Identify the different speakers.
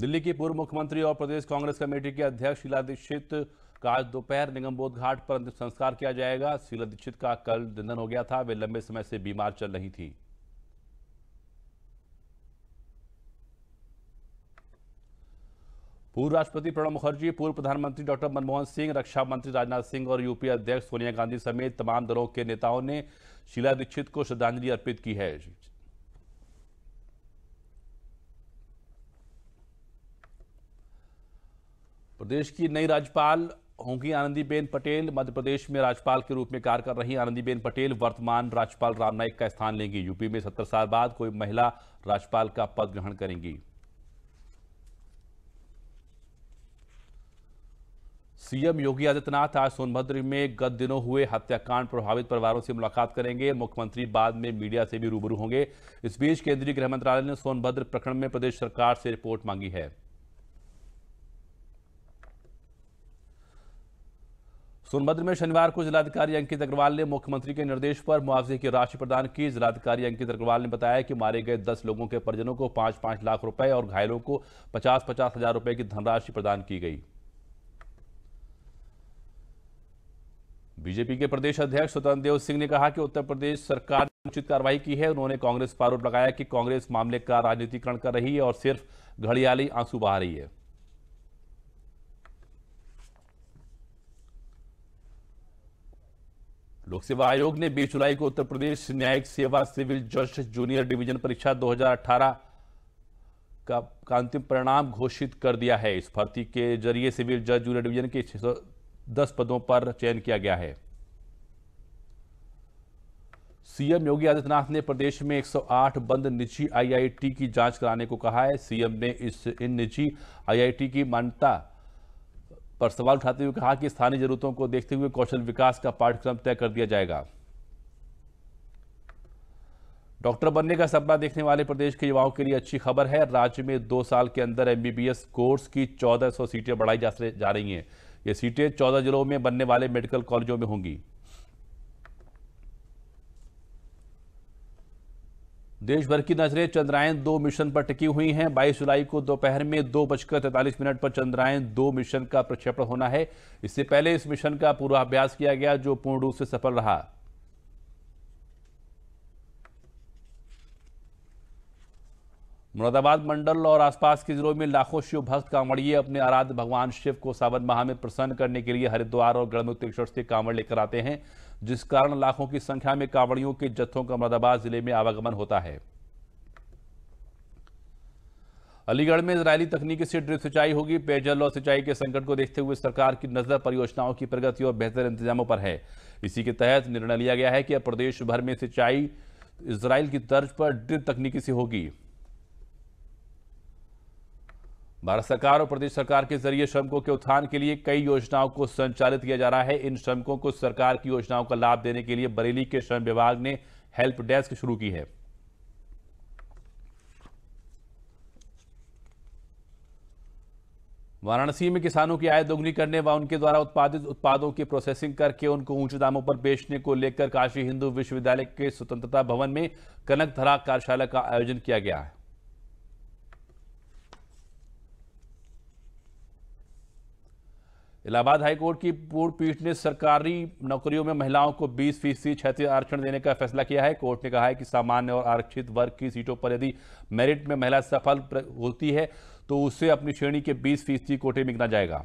Speaker 1: दिल्ली की पूर्व मुख्यमंत्री और प्रदेश कांग्रेस कमेटी के अध्यक्ष शीला दीक्षित का आज दोपहर निगमबोध घाट पर अंतिम संस्कार किया जाएगा शीला दीक्षित का कल निधन हो गया था वे लंबे समय से बीमार चल रही थी पूर्व राष्ट्रपति प्रणब मुखर्जी पूर्व प्रधानमंत्री डॉक्टर मनमोहन सिंह रक्षा मंत्री राजनाथ सिंह और यूपीए अध्यक्ष सोनिया गांधी समेत तमाम दलों के नेताओं ने शीला दीक्षित को श्रद्धांजलि अर्पित की है प्रदेश की नई राज्यपाल होंगी आनंदीबेन पटेल मध्य प्रदेश में राज्यपाल के रूप में कार्य कर रही आनंदीबेन पटेल वर्तमान राज्यपाल राम नाईक का स्थान लेंगी यूपी में सत्तर साल बाद कोई महिला राज्यपाल का पद ग्रहण करेंगी सीएम योगी आदित्यनाथ आज सोनभद्र में गत दिनों हुए हत्याकांड प्रभावित परिवारों से मुलाकात करेंगे मुख्यमंत्री बाद में मीडिया से भी रूबरू होंगे इस बीच केंद्रीय गृह मंत्रालय ने सोनभद्र प्रकरण में प्रदेश सरकार से रिपोर्ट मांगी है सोनभद्र में शनिवार को जिलाधिकारी अंकित अग्रवाल ने मुख्यमंत्री के निर्देश पर मुआवजे की राशि प्रदान की जिलाधिकारी अंकित अग्रवाल ने बताया कि मारे गए दस लोगों के परिजनों को पांच पांच लाख रुपए और घायलों को पचास पचास हजार रुपए की धनराशि प्रदान की गई बीजेपी के प्रदेश अध्यक्ष स्वतंत्र देव सिंह ने कहा कि उत्तर प्रदेश सरकार ने उचित कार्रवाई की है उन्होंने कांग्रेस पर आरोप लगाया कि कांग्रेस मामले का राजनीतिकरण कर रही है और सिर्फ घड़ियाली आंसू बहा रही है लोक सेवा आयोग ने बीस जुलाई को उत्तर प्रदेश न्यायिक सेवा सिविल जज जूनियर डिवीजन परीक्षा 2018 का, का अंतिम परिणाम घोषित कर दिया है इस भर्ती के जरिए सिविल जज जूनियर डिवीजन के 610 पदों पर चयन किया गया है सीएम योगी आदित्यनाथ ने प्रदेश में 108 बंद निजी आईआईटी की जांच कराने को कहा है सीएम ने इस इन निजी आईआईटी की मान्यता पर सवाल उठाते हुए कहा कि स्थानीय जरूरतों को देखते हुए कौशल विकास का पाठ्यक्रम तय कर दिया जाएगा डॉक्टर बनने का सपना देखने वाले प्रदेश के युवाओं के लिए अच्छी खबर है राज्य में दो साल के अंदर एमबीबीएस कोर्स की 1400 सीटें बढ़ाई जा रही हैं ये सीटें 14 जिलों में बनने वाले मेडिकल कॉलेजों में होंगी देश भर की नजरें चंद्रयान दो मिशन पर टिकी हुई हैं 22 जुलाई को दोपहर में दो बजकर तैंतालीस मिनट पर चंद्रयान दो मिशन का प्रक्षेपण होना है इससे पहले इस मिशन का पूर्वाभ्यास किया गया जो पूर्ण रूप से सफल रहा मुरादाबाद मंडल और आसपास के जिलों में लाखों शिव भक्त कांवड़िए अपने आराध्य भगवान शिव को सावन माह में प्रसन्न करने के लिए हरिद्वार और गणमुक्तेश्वर से कांवड़ लेकर आते हैं जिस कारण लाखों की संख्या में कांवड़ियों के जत्थों का मुरादाबाद जिले में आवागमन होता है अलीगढ़ में इसराइली तकनीक से ड्रिप सिंचाई होगी पेयजल और सिंचाई के संकट को देखते हुए सरकार की नजर परियोजनाओं की प्रगति और बेहतर इंतजामों पर है इसी के तहत निर्णय लिया गया है कि अब प्रदेश भर में सिंचाई इसराइल की तर्ज पर ड्रिप तकनीकी से होगी भारत सरकार और प्रदेश सरकार के जरिए श्रमिकों के उत्थान के लिए कई योजनाओं को संचालित किया जा रहा है इन श्रमिकों को सरकार की योजनाओं का लाभ देने के लिए बरेली के श्रम विभाग ने हेल्प डेस्क शुरू की है वाराणसी में किसानों की आय दोगुनी करने व उनके द्वारा उत्पादित उत्पादों की प्रोसेसिंग करके उनको ऊंचे दामों पर बेचने को लेकर काशी हिंदू विश्वविद्यालय के स्वतंत्रता भवन में कनक धरा कार्यशाला का आयोजन किया गया है इलाहाबाद हाईकोर्ट की पूर्व पीठ ने सरकारी नौकरियों में महिलाओं को 20 फीसदी क्षेत्रीय आरक्षण देने का फैसला किया है कोर्ट ने कहा है कि सामान्य और आरक्षित वर्ग की सीटों पर यदि मेरिट में महिला सफल होती है तो उसे अपनी श्रेणी के 20 फीसदी कोटे में गिना जाएगा